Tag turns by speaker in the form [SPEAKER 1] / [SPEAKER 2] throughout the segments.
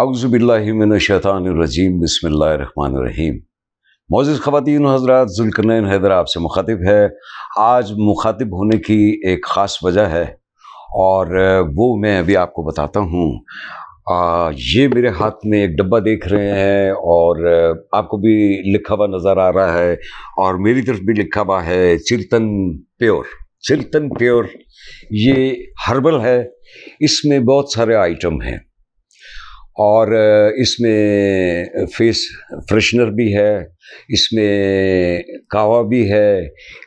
[SPEAKER 1] اعوذ باللہ من الشیطان الرجیم بسم اللہ الرحمن الرحیم معزز خواتین و حضرات ذوالقرنین حیدر آپ سے مخاطب ہے آج مخاطب ہونے کی ایک خاص وجہ ہے اور وہ میں ابھی آپ کو بتاتا ہوں یہ میرے ہاتھ میں ایک ڈبہ دیکھ رہے ہیں اور آپ کو بھی لکھا ہوا نظر آ رہا ہے اور میری طرف بھی لکھا ہوا ہے چرتن پیور چلتن پیور یہ ہربل ہے اس میں بہت سارے آئٹم ہیں اور اس میں فیس فریشنر بھی ہے اس میں کعوہ بھی ہے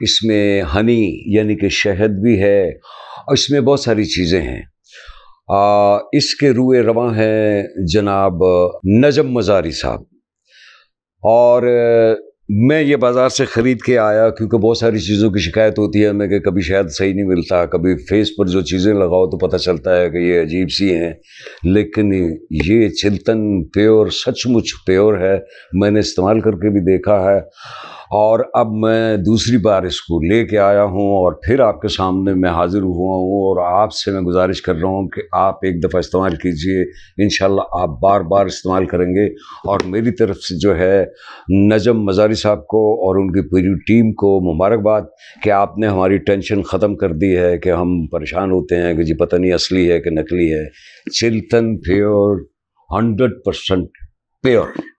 [SPEAKER 1] اس میں ہنی یعنی کہ شہد بھی ہے اور اس میں بہت ساری چیزیں ہیں اس کے روئے رواں ہیں جناب نجم مزاری صاحب اور میں یہ بازار سے خرید کے آیا کیونکہ بہت ساری چیزوں کی شکایت ہوتی ہے ہمیں کہ کبھی شاید صحیح نہیں ملتا کبھی فیس پر جو چیزیں لگاؤ تو پتہ چلتا ہے کہ یہ عجیب سی ہیں لیکن یہ چلتن پیور سچ مچ پیور ہے میں نے استعمال کر کے بھی دیکھا ہے اور اب میں دوسری بار اس کو لے کے آیا ہوں اور پھر آپ کے سامنے میں حاضر ہوا ہوں اور آپ سے میں گزارش کر رہا ہوں کہ آپ ایک دفعہ استعمال کیجئے انشاءاللہ آپ بار بار استعمال کریں گے اور میری طرف سے جو ہے نجم مزاری صاحب کو اور ان کی پوری ٹیم کو مبارکباد کہ آپ نے ہماری ٹینشن ختم کر دی ہے کہ ہم پریشان ہوتے ہیں کہ جی پتہ نہیں اصلی ہے کہ نقلی ہے Chiltan pure hundred percent pure